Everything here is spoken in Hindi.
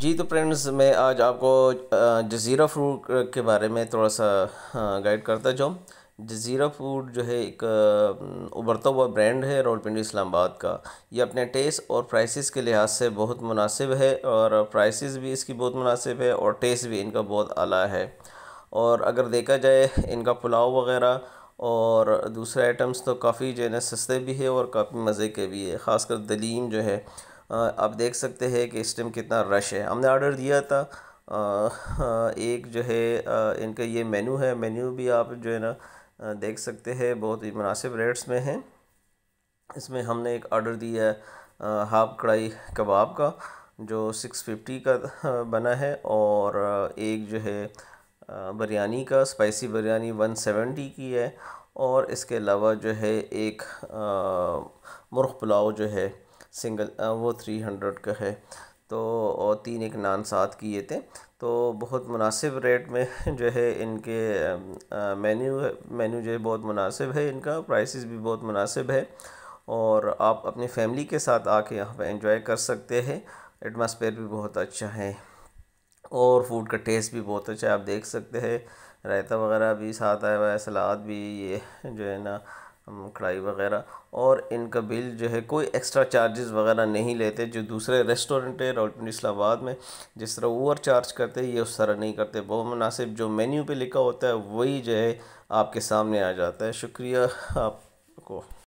जी तो फ्रेंड्स मैं आज आपको जजीरा फ्रूट के बारे में थोड़ा सा गाइड करता जाऊँ जजीरा फूड जो है एक उभरता हुआ ब्रांड है इस्लाम इस्लामाबाद का ये अपने टेस्ट और प्राइसेस के लिहाज से बहुत मुनासिब है और प्राइसेस भी इसकी बहुत मुनासिब है और टेस्ट भी इनका बहुत आला है और अगर देखा जाए इनका पुलाव वगैरह और दूसरे आइटम्स तो काफ़ी जो है सस्ते भी है और काफ़ी मज़े के भी है ख़ासकर दलीम जो है आप देख सकते हैं कि इस टाइम कितना रश है हमने ऑर्डर दिया था एक जो है इनका ये मेन्यू है मेन्यू भी आप जो है ना देख सकते हैं बहुत ही मुनासिब रेट्स में है इसमें हमने एक ऑर्डर दिया है हाफ कढ़ाई कबाब का जो सिक्स फिफ्टी का बना है और एक जो है बिरयानी का स्पाइसी बिरयानी वन सेवेंटी की है और इसके अलावा जो है एक मुर्ख पुलाव जो है सिंगल वो थ्री हंड्रेड का है तो और तीन एक नान साथ किए थे तो बहुत मुनासिब रेट में जो है इनके मेन्यू मेन्यू जो है बहुत मुनासिब है इनका प्राइसेस भी बहुत मुनासिब है और आप अपनी फैमिली के साथ आके यहाँ पे एंजॉय कर सकते हैं एटमॉस्फेयर भी बहुत अच्छा है और फूड का टेस्ट भी बहुत अच्छा है आप देख सकते हैं रायता वगैरह भी साथ आया हुआ है सलाद भी ये जो है ना कढ़ाई वगैरह और इनका बिल जो है कोई एक्स्ट्रा चार्जेस वगैरह नहीं लेते जो दूसरे रेस्टोरेंट है राउटन इस्लाबाद में जिस तरह ओवर चार्ज करते ये उस तरह नहीं करते बहुत मुनासिब जो मेन्यू पे लिखा होता है वही जो है आपके सामने आ जाता है शुक्रिया आपको